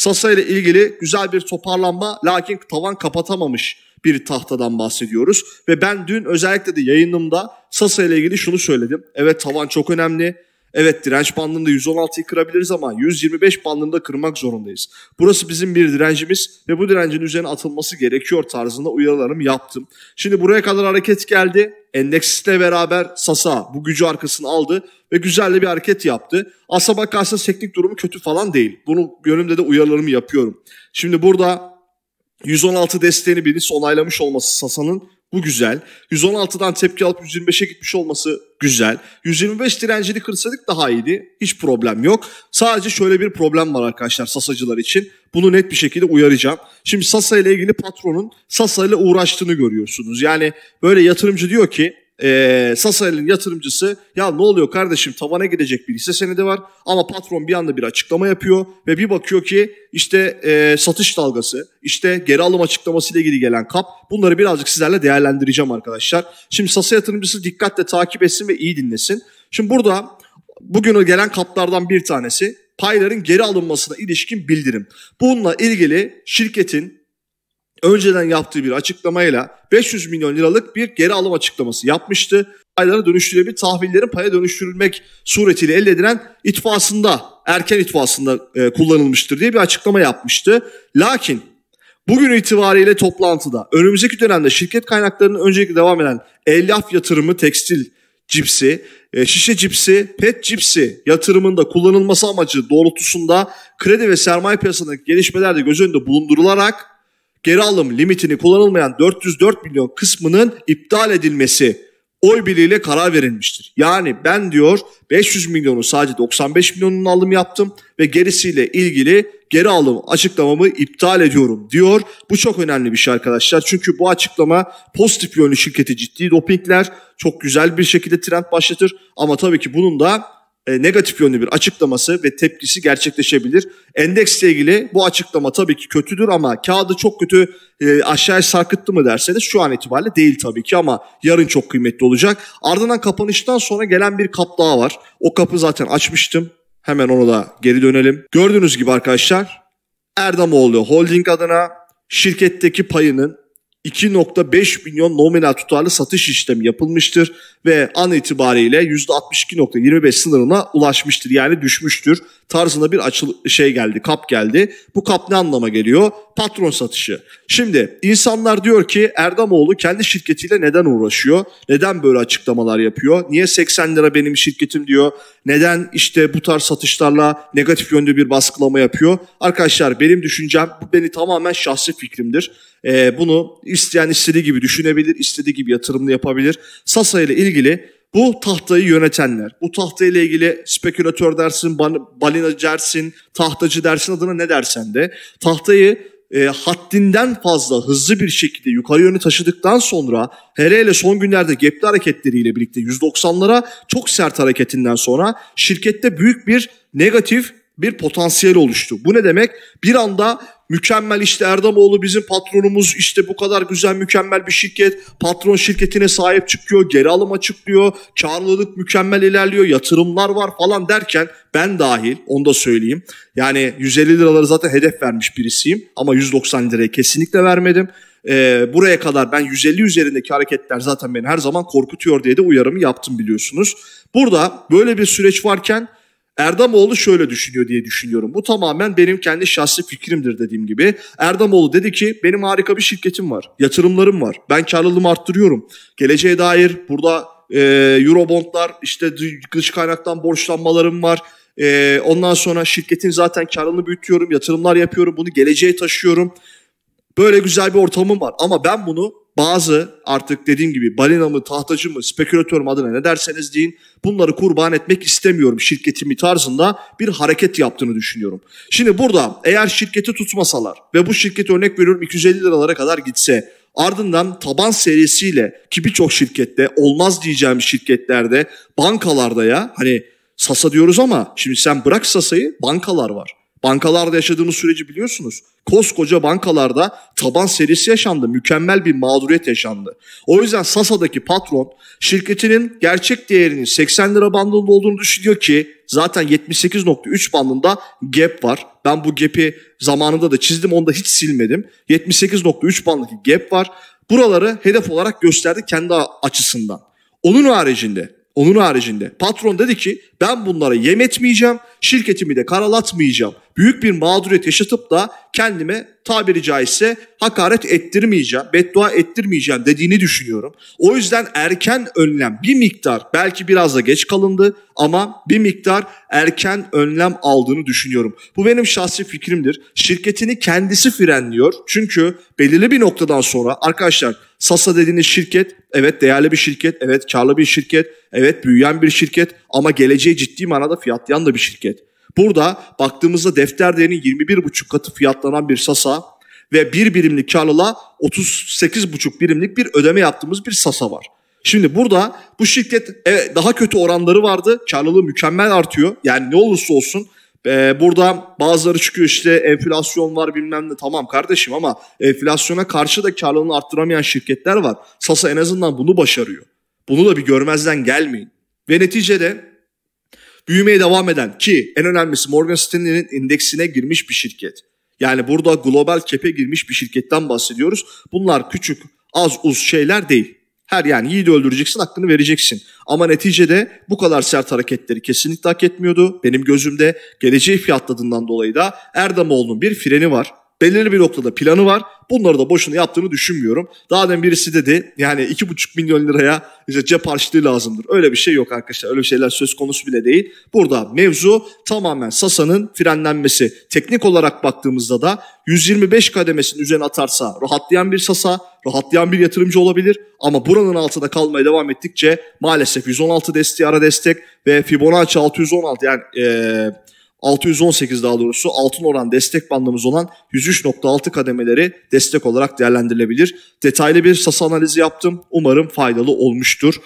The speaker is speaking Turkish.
Sasa ile ilgili güzel bir toparlanma lakin tavan kapatamamış bir tahtadan bahsediyoruz. Ve ben dün özellikle de yayınımda Sasa ile ilgili şunu söyledim. Evet tavan çok önemli. Evet direnç bandında 116'yı kırabiliriz ama 125 bandında kırmak zorundayız. Burası bizim bir direncimiz ve bu direncin üzerine atılması gerekiyor tarzında uyarılarım yaptım. Şimdi buraya kadar hareket geldi. Endeksle beraber Sasa bu gücü arkasını aldı ve güzel de bir hareket yaptı. Asla bakarsanız teknik durumu kötü falan değil. Bunu yönümde de uyarılarımı yapıyorum. Şimdi burada 116 desteğini birisi onaylamış olması Sasa'nın bu güzel. 116'dan tepki alıp 125'e gitmiş olması güzel. 125 direncini kırsaydık daha iyiydi. Hiç problem yok. Sadece şöyle bir problem var arkadaşlar Sasacılar için. Bunu net bir şekilde uyaracağım. Şimdi Sasa ile ilgili patronun Sasa ile uğraştığını görüyorsunuz. Yani böyle yatırımcı diyor ki e, ee, Sasa'nın yatırımcısı ya ne oluyor kardeşim tavana gidecek bir hisse senedi var ama patron bir anda bir açıklama yapıyor ve bir bakıyor ki işte e, satış dalgası, işte geri alım açıklaması ile ilgili gelen kap bunları birazcık sizlerle değerlendireceğim arkadaşlar. Şimdi Sasa yatırımcısı dikkatle takip etsin ve iyi dinlesin. Şimdi burada bugün gelen kaplardan bir tanesi payların geri alınmasına ilişkin bildirim. Bununla ilgili şirketin önceden yaptığı bir açıklamayla 500 milyon liralık bir geri alım açıklaması yapmıştı. Paylara dönüştürülebilir tahvillerin paya dönüştürülmek suretiyle elde edilen itfasında, erken itfasında e, kullanılmıştır diye bir açıklama yapmıştı. Lakin bugün itibariyle toplantıda önümüzdeki dönemde şirket kaynaklarının öncelikle devam eden elyaf yatırımı tekstil cipsi, e, şişe cipsi, pet cipsi yatırımında kullanılması amacı doğrultusunda kredi ve sermaye piyasasındaki gelişmeler de göz önünde bulundurularak geri alım limitini kullanılmayan 404 milyon kısmının iptal edilmesi oy birliğiyle karar verilmiştir. Yani ben diyor 500 milyonu sadece 95 milyonun alım yaptım ve gerisiyle ilgili geri alım açıklamamı iptal ediyorum diyor. Bu çok önemli bir şey arkadaşlar. Çünkü bu açıklama pozitif yönlü şirketi ciddi dopingler. Çok güzel bir şekilde trend başlatır. Ama tabii ki bunun da e, negatif yönlü bir açıklaması ve tepkisi gerçekleşebilir. Endeksle ilgili bu açıklama tabii ki kötüdür ama kağıdı çok kötü e, aşağıya sarkıttı mı derseniz şu an itibariyle değil tabii ki ama yarın çok kıymetli olacak. Ardından kapanıştan sonra gelen bir kap daha var. O kapı zaten açmıştım. Hemen ona da geri dönelim. Gördüğünüz gibi arkadaşlar Erdamoğlu Holding adına şirketteki payının 2.5 milyon nominal tutarlı satış işlemi yapılmıştır ve an itibariyle %62.25 sınırına ulaşmıştır. Yani düşmüştür tarzında bir açıl şey geldi, kap geldi. Bu kap ne anlama geliyor? Patron satışı. Şimdi insanlar diyor ki Erdemoğlu kendi şirketiyle neden uğraşıyor? Neden böyle açıklamalar yapıyor? Niye 80 lira benim şirketim diyor? Neden işte bu tarz satışlarla negatif yönde bir baskılama yapıyor? Arkadaşlar benim düşüncem bu beni tamamen şahsi fikrimdir. Ee, bunu isteyen istediği gibi düşünebilir, istediği gibi yatırımını yapabilir. Sasa ile ilgili bu tahtayı yönetenler, bu tahtayla ilgili spekülatör dersin, balina dersin, tahtacı dersin adına ne dersen de tahtayı e, haddinden fazla hızlı bir şekilde yukarı yönü taşıdıktan sonra hele hele son günlerde gepli hareketleriyle birlikte 190'lara çok sert hareketinden sonra şirkette büyük bir negatif bir potansiyel oluştu. Bu ne demek? Bir anda mükemmel işte Erdemoğlu bizim patronumuz işte bu kadar güzel mükemmel bir şirket patron şirketine sahip çıkıyor geri alım açıklıyor karlılık mükemmel ilerliyor yatırımlar var falan derken ben dahil onu da söyleyeyim yani 150 liraları zaten hedef vermiş birisiyim ama 190 liraya kesinlikle vermedim. Ee, buraya kadar ben 150 üzerindeki hareketler zaten beni her zaman korkutuyor diye de uyarımı yaptım biliyorsunuz. Burada böyle bir süreç varken Erdamoğlu şöyle düşünüyor diye düşünüyorum. Bu tamamen benim kendi şahsi fikrimdir dediğim gibi. Erdamoğlu dedi ki benim harika bir şirketim var, yatırımlarım var. Ben karlılığımı arttırıyorum. Geleceğe dair burada e, Eurobondlar, işte dış kaynaktan borçlanmalarım var. E, ondan sonra şirketin zaten karını büyütüyorum, yatırımlar yapıyorum, bunu geleceğe taşıyorum. Böyle güzel bir ortamım var ama ben bunu bazı artık dediğim gibi balina mı, tahtacı mı, spekülatör mü adına ne derseniz deyin bunları kurban etmek istemiyorum şirketimi tarzında bir hareket yaptığını düşünüyorum. Şimdi burada eğer şirketi tutmasalar ve bu şirketi örnek veriyorum 250 liralara kadar gitse Ardından taban serisiyle ki birçok şirkette olmaz diyeceğim şirketlerde bankalarda ya hani Sasa diyoruz ama şimdi sen bırak Sasa'yı bankalar var. Bankalarda yaşadığımız süreci biliyorsunuz. Koskoca bankalarda taban serisi yaşandı. Mükemmel bir mağduriyet yaşandı. O yüzden Sasa'daki patron şirketinin gerçek değerinin 80 lira bandında olduğunu düşünüyor ki zaten 78.3 bandında gap var. Ben bu gap'i zamanında da çizdim onu da hiç silmedim. 78.3 bandındaki gap var. Buraları hedef olarak gösterdi kendi açısından. Onun haricinde onun haricinde patron dedi ki ben bunlara yem etmeyeceğim şirketimi de karalatmayacağım. Büyük bir mağduriyet yaşatıp da kendime tabiri caizse hakaret ettirmeyeceğim, beddua ettirmeyeceğim dediğini düşünüyorum. O yüzden erken önlem bir miktar belki biraz da geç kalındı ama bir miktar erken önlem aldığını düşünüyorum. Bu benim şahsi fikrimdir. Şirketini kendisi frenliyor. Çünkü belirli bir noktadan sonra arkadaşlar Sasa dediğiniz şirket evet değerli bir şirket, evet karlı bir şirket, evet büyüyen bir şirket ama geleceği ciddi manada fiyatlayan da bir şirket. Burada baktığımızda defter değerinin 21,5 katı fiyatlanan bir Sasa ve bir birimlik karlılığa 38,5 birimlik bir ödeme yaptığımız bir Sasa var. Şimdi burada bu şirket evet, daha kötü oranları vardı. Karlılığı mükemmel artıyor. Yani ne olursa olsun e, burada bazıları çıkıyor işte enflasyon var bilmem ne tamam kardeşim ama enflasyona karşı da karlılığını arttıramayan şirketler var. Sasa en azından bunu başarıyor. Bunu da bir görmezden gelmeyin. Ve neticede büyümeye devam eden ki en önemlisi Morgan Stanley'nin indeksine girmiş bir şirket. Yani burada global kepe girmiş bir şirketten bahsediyoruz. Bunlar küçük az uz şeyler değil. Her yani iyi de öldüreceksin hakkını vereceksin. Ama neticede bu kadar sert hareketleri kesinlikle hak etmiyordu. Benim gözümde geleceği fiyatladığından dolayı da Erdemoğlu'nun bir freni var belirli bir noktada planı var. Bunları da boşuna yaptığını düşünmüyorum. Daha demin birisi dedi yani 2,5 milyon liraya işte cep harçlığı lazımdır. Öyle bir şey yok arkadaşlar. Öyle şeyler söz konusu bile değil. Burada mevzu tamamen Sasa'nın frenlenmesi. Teknik olarak baktığımızda da 125 kademesinin üzerine atarsa rahatlayan bir Sasa, rahatlayan bir yatırımcı olabilir. Ama buranın altında kalmaya devam ettikçe maalesef 116 desteği ara destek ve Fibonacci 616 yani... Ee, 618 daha doğrusu altın oran destek bandımız olan 103.6 kademeleri destek olarak değerlendirilebilir. Detaylı bir sas analizi yaptım. Umarım faydalı olmuştur.